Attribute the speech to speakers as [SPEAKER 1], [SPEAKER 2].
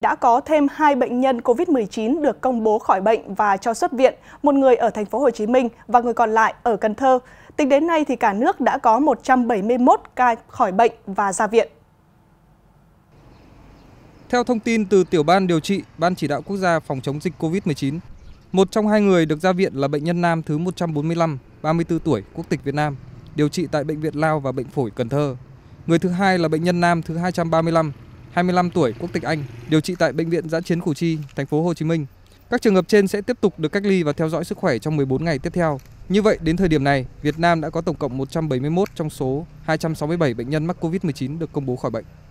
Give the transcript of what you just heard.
[SPEAKER 1] đã có thêm hai bệnh nhân COVID-19 được công bố khỏi bệnh và cho xuất viện, một người ở thành phố Hồ Chí Minh và người còn lại ở Cần Thơ. Tính đến nay thì cả nước đã có 171 ca khỏi bệnh và ra viện.
[SPEAKER 2] Theo thông tin từ Tiểu ban điều trị Ban chỉ đạo quốc gia phòng chống dịch COVID-19, một trong hai người được ra viện là bệnh nhân nam thứ 145, 34 tuổi, quốc tịch Việt Nam, điều trị tại bệnh viện Lao và bệnh phổi Cần Thơ. Người thứ hai là bệnh nhân nam thứ 235, 25 tuổi, quốc tịch Anh, điều trị tại bệnh viện giã chiến Củ Chi, thành phố Hồ Chí Minh. Các trường hợp trên sẽ tiếp tục được cách ly và theo dõi sức khỏe trong 14 ngày tiếp theo. Như vậy, đến thời điểm này, Việt Nam đã có tổng cộng 171 trong số 267 bệnh nhân mắc COVID-19 được công bố khỏi bệnh.